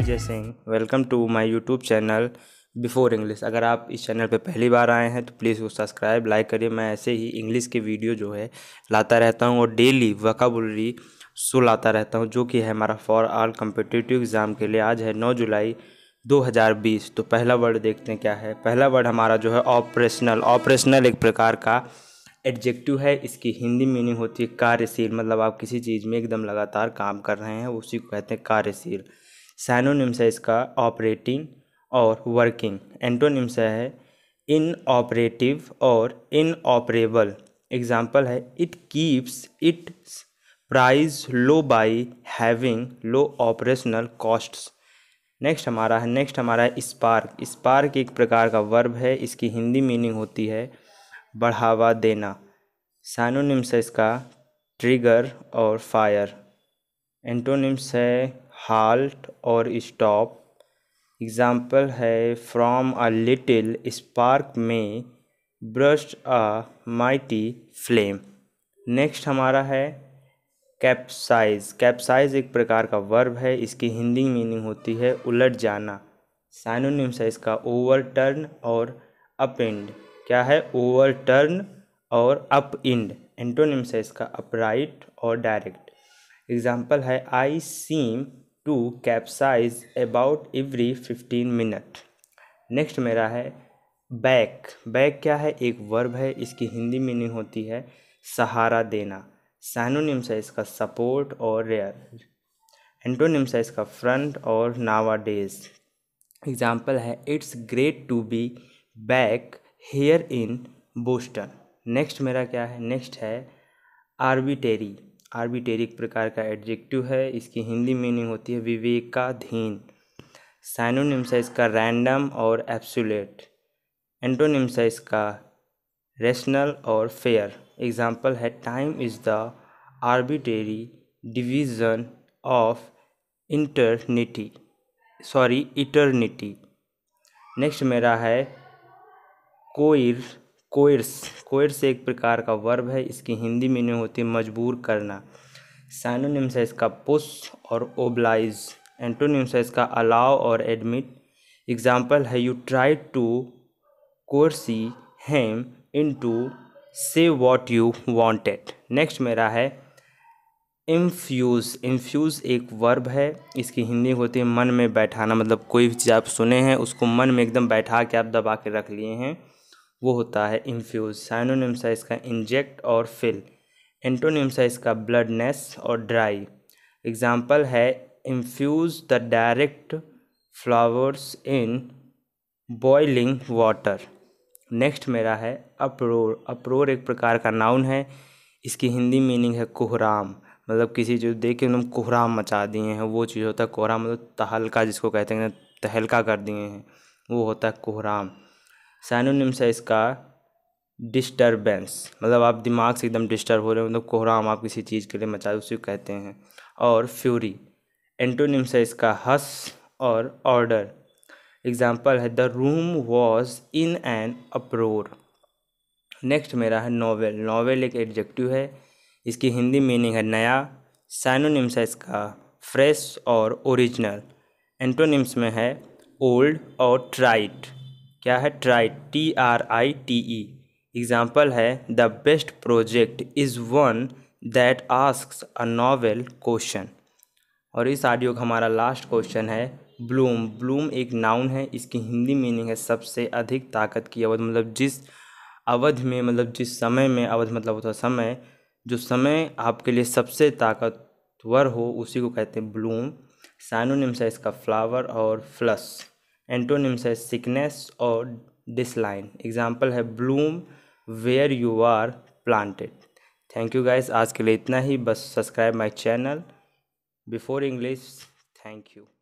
जय Singh welcome to my YouTube channel before English अगर आप इस चैनल पर पहली बार आए हैं तो प्लीज़ वो सब्सक्राइब लाइक करिए मैं ऐसे ही इंग्लिश की वीडियो जो है लाता रहता हूँ और डेली वकाबुलरी शो लाता रहता हूँ जो कि है हमारा फॉर आल कम्पिटिटिव एग्ज़ाम के लिए आज है नौ जुलाई 2020 तो पहला वर्ड देखते हैं क्या है पहला वर्ड हमारा जो है ऑपरेशनल ऑपरेशनल एक प्रकार का एडजेक्टिव है इसकी हिंदी मीनिंग होती है कार्यशील मतलब आप किसी चीज़ में एकदम लगातार काम कर रहे हैं उसी को कहते हैं कार्यशील सैनोनिम्स है इसका ऑपरेटिंग और वर्किंग एंटोनिम्स है इन ऑपरेटिव और इन ऑपरेबल एग्जाम्पल है it keeps it price low by having low operational costs next हमारा है नेक्स्ट हमारा है स्पार्क स्पार्क एक प्रकार का वर्ब है इसकी हिंदी मीनिंग होती है बढ़ावा देना साइनोनिम्स है इसका ट्रिगर और फायर एंटोनिम्स है हाल्ट और स्टॉप एग्ज़ाम्पल है from a little spark may burst a mighty flame next हमारा है कैप्साइज कैप्साइज एक प्रकार का वर्ब है इसकी हिंदी मीनिंग होती है उलट जाना साइनोनिम्स है इसका ओवर टर्न और अप क्या है ओवर टर्न और अप इंड एंटोनिम्स है इसका अपराइट और डायरेक्ट एग्जाम्पल है I seem to capsize about every fifteen minute next मेरा है बैक बैक क्या है एक वर्ब है इसकी हिंदी मीनिंग होती है सहारा देना सैनोनिम्स है इसका सपोर्ट और रेयर एंटोनिम्स है इसका फ्रंट और नावा डेज एग्जाम्पल है it's great to be back here in Boston next मेरा क्या है नेक्स्ट है आर्बिटेरी आर्बिटेरी एक प्रकार का एडजेक्टिव है इसकी हिंदी मीनिंग होती है विवेकाधीन सैनोनिम्स है इसका रैंडम और एप्सुलेट एंटोनिम्स है इसका रेशनल और फेयर एग्जाम्पल है time is the arbitrary division of eternity sorry eternity next मेरा है कोइर कोइर्स कोइर्स एक प्रकार का वर्ब है इसकी हिंदी मीनिंग होती है मजबूर करना साइनोनिम्स है इसका पुश और ओबलाइज एंटोनिम्स है इसका अलाव और एडमिट एग्जाम्पल है you try to coerce them into say what you wanted next मेरा है इम्फ्यूज़ इन्फ्यूज़ एक वर्ब है इसकी हिंदी होती है मन में बैठाना मतलब कोई भी चीज़ आप सुने हैं उसको मन में एकदम बैठा के आप दबा के रख लिए हैं वो होता है इन्फ्यूज़ साइनोनिम्स है इसका इंजेक्ट और फिल एंटोनिम्स है इसका ब्लडनेस और ड्राई एग्ज़ाम्पल है infuse the dried flowers in boiling water next मेरा है अप्रोर अप्रोर एक प्रकार का नाउन है इसकी हिंदी मीनिंग है कोहराम मतलब किसी जो देख के एकदम कोहराम मचा दिए हैं वो चीज़ होता है कोहराम मतलब तहलका जिसको कहते हैं तहलका कर दिए हैं वो होता है कोहराम सैनोनिम्स है इसका डिस्टर्बेंस मतलब आप दिमाग से एकदम डिस्टर्ब हो रहे हो मतलब कोहराम आप किसी चीज़ के लिए मचा उसी कहते हैं और फ्यूरी एंटोनिम्स है इसका हस और ऑर्डर एग्जाम्पल है the room was in an uproar next मेरा है नावल नावल एक एडजेक्टिव है इसकी हिंदी मीनिंग है नया साइनोनिम्स है इसका फ्रेश और ओरिजिनल एंटोनिम्स में है ओल्ड और ट्राइट क्या है trite T R I T E example है the best project is one that ask a novel question और इस ऑडियो का हमारा लास्ट क्वेश्चन है ब्लूम ब्लूम एक नाउन है इसकी हिंदी मीनिंग है सबसे अधिक ताकत की अवध मतलब जिस अवध में मतलब जिस समय में अवध मतलब होता समय जो समय आपके लिए सबसे ताकतवर हो उसी को कहते हैं ब्लूम साइनोनिम्स है इसका फ्लावर और फ्लस एंटोनिम्स है सिकनेस और डिसलाइन एग्जाम्पल है bloom where you are planted thank you guys आज के लिए इतना ही बस subscribe my channel before English thank you